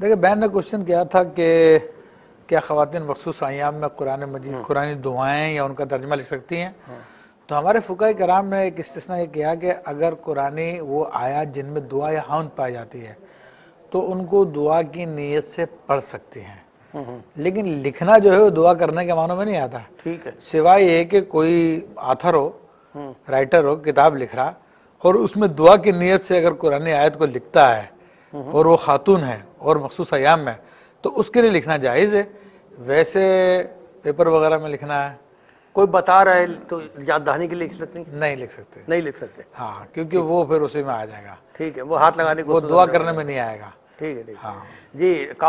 देखिए बहन ने क्वेश्चन किया था कि क्या खातन मखसूस आयाम में कुरान मजीद हाँ। कुरानी दुआएँ या उनका तर्जमा लिख सकती हैं हाँ। तो हमारे फ़ुका कराम ने एक इसतना ये किया कि अगर कुरानी वो आयात जिनमें दुआ या हाउन पाई जाती है तो उनको दुआ की नीयत से पढ़ सकती हैं हाँ, लेकिन लिखना जो है वो दुआ करने के मानों में नहीं आता ठीक है सिवाय ये कि कोई आथर हो राइटर हो किताब लिख रहा और उसमें दुआ की नीयत से अगर कुरानी आयत को लिखता है और वो खातून है और मखसूस अयाम में तो उसके लिए लिखना जायज़ है वैसे पेपर वगैरह में लिखना है कोई बता रहा है तो याद दहानी के लिए लिख सकते नहीं लिख सकते नहीं लिख सकते हाँ क्योंकि वो फिर उसी में आ जाएगा ठीक है वो हाथ लगाने को वो दुआ करने में नहीं आएगा ठीक है ठीक हाँ जी